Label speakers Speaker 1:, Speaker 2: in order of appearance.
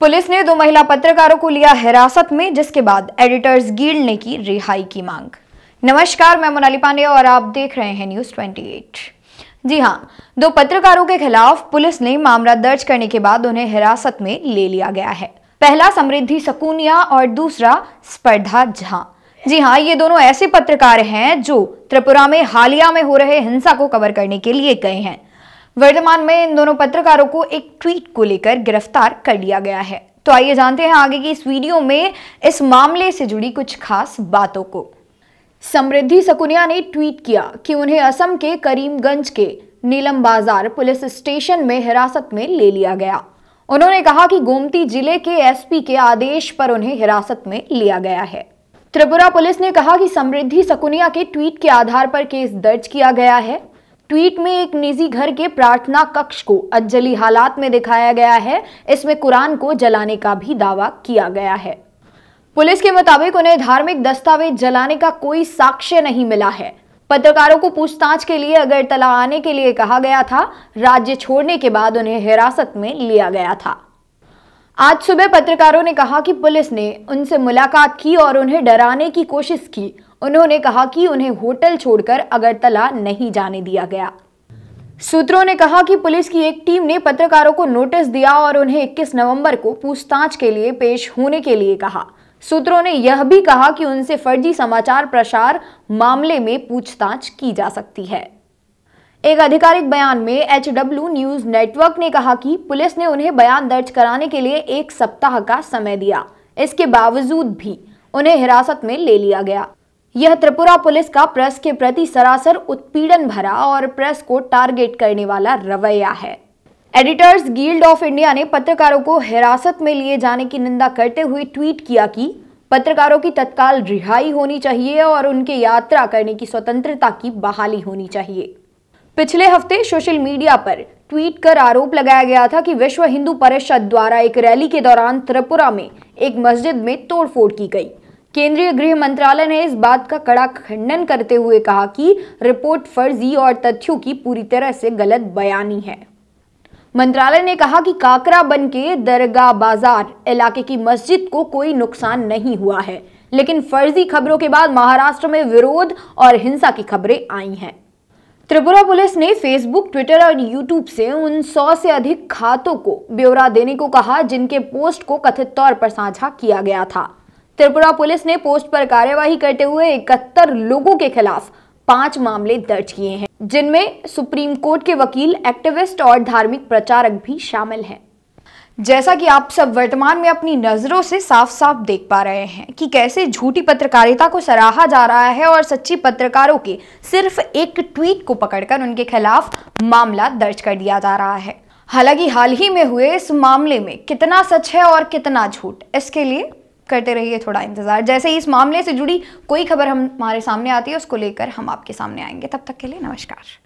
Speaker 1: police ने दो महिला पत्रकारों को लिया हिरासत में जिसके बाद एडिटर्स गिल्ड ने की रिहाई की मांग नमस्कार मैं मोनाली पांडे और आप देख रहे हैं न्यूज 28 जी हाँ दो पत्रकारों के खिलाफ पुलिस ने मामला दर्ज करने के बाद उन्हें हिरासत में ले लिया गया है पहला समृद्धि सकूनिया और दूसरा स्पर्धा झा जी हाँ ये दोनों ऐसे पत्रकार हैं जो त्रिपुरा में हालिया में हो रहे हिंसा को कवर करने के लिए गए हैं वर्तमान में इन दोनों पत्रकारों को एक ट्वीट को लेकर गिरफ्तार कर लिया गया है तो आइए जानते हैं आगे की इस वीडियो में इस मामले से जुड़ी कुछ खास बातों को समृद्धि सकुनिया ने ट्वीट किया कि उन्हें असम के करीमगंज के नीलम बाजार पुलिस स्टेशन में हिरासत में ले लिया गया उन्होंने कहा कि गोमती जिले के एसपी के आदेश पर उन्हें हिरासत में लिया गया है त्रिपुरा पुलिस ने कहा कि समृद्धि सकुनिया के ट्वीट के आधार पर केस दर्ज किया गया है ट्वीट में एक निजी घर के प्रार्थना कक्ष को अज्जली हालात में दिखाया गया है इसमें कुरान को जलाने का भी दावा किया गया है पुलिस के मुताबिक उन्हें धार्मिक दस्तावेज जलाने का कोई साक्ष्य नहीं मिला है पत्रकारों को पूछताछ के लिए अगरतला आने के लिए कहा गया था राज्य छोड़ने के बाद उन्हें हिरासत में लिया गया था आज सुबह पत्रकारों ने कहा कि पुलिस ने उनसे मुलाकात की और उन्हें डराने की कोशिश की उन्होंने कहा कि उन्हें होटल छोड़कर अगरतला नहीं जाने दिया गया सूत्रों ने कहा कि पुलिस की एक टीम ने पत्रकारों को नोटिस दिया और उन्हें 21 नवंबर को पूछताछ के लिए पेश होने के लिए कहा सूत्रों ने यह भी कहा कि उनसे फर्जी समाचार प्रसार मामले में पूछताछ की जा सकती है एक आधिकारिक बयान में एच डब्ल्यू न्यूज नेटवर्क ने कहा कि पुलिस ने उन्हें बयान दर्ज कराने के लिए एक सप्ताह का समय दिया इसके बावजूद भी उन्हें हिरासत में ले लिया गया यह त्रिपुरा पुलिस का प्रेस के प्रति सरासर उत्पीड़न भरा और प्रेस को टारगेट करने वाला रवैया है एडिटर्स गिल्ड ऑफ इंडिया ने पत्रकारों को हिरासत में लिए जाने की निंदा करते हुए ट्वीट किया कि पत्रकारों की तत्काल रिहाई होनी चाहिए और उनके यात्रा करने की स्वतंत्रता की बहाली होनी चाहिए पिछले हफ्ते सोशल मीडिया पर ट्वीट कर आरोप लगाया गया था कि विश्व हिंदू परिषद द्वारा एक रैली के दौरान त्रिपुरा में एक मस्जिद में तोड़फोड़ की गई केंद्रीय गृह मंत्रालय ने इस बात का कड़ा खंडन करते हुए कहा कि रिपोर्ट फर्जी और तथ्यों की पूरी तरह से गलत बयानी है मंत्रालय ने कहा कि काकरा बन के दरगाह बाजार इलाके की मस्जिद को कोई नुकसान नहीं हुआ है लेकिन फर्जी खबरों के बाद महाराष्ट्र में विरोध और हिंसा की खबरें आई हैं त्रिपुरा पुलिस ने फेसबुक ट्विटर और यूट्यूब से उन सौ से अधिक खातों को ब्यौरा देने को कहा जिनके पोस्ट को कथित तौर पर साझा किया गया था त्रिपुरा पुलिस ने पोस्ट पर कार्यवाही करते हुए इकहत्तर लोगों के खिलाफ पांच मामले दर्ज किए हैं जिनमें सुप्रीम कोर्ट के वकील एक्टिविस्ट और धार्मिक प्रचारक भी शामिल हैं जैसा कि आप सब वर्तमान में अपनी नज़रों से साफ साफ देख पा रहे हैं कि कैसे झूठी पत्रकारिता को सराहा जा रहा है और सच्ची पत्रकारों के सिर्फ एक ट्वीट को पकड़कर उनके खिलाफ मामला दर्ज कर दिया जा रहा है हालांकि हाल ही में हुए इस मामले में कितना सच है और कितना झूठ इसके लिए करते रहिए थोड़ा इंतज़ार जैसे ही इस मामले से जुड़ी कोई खबर हम हमारे सामने आती है उसको लेकर हम आपके सामने आएंगे तब तक के लिए नमस्कार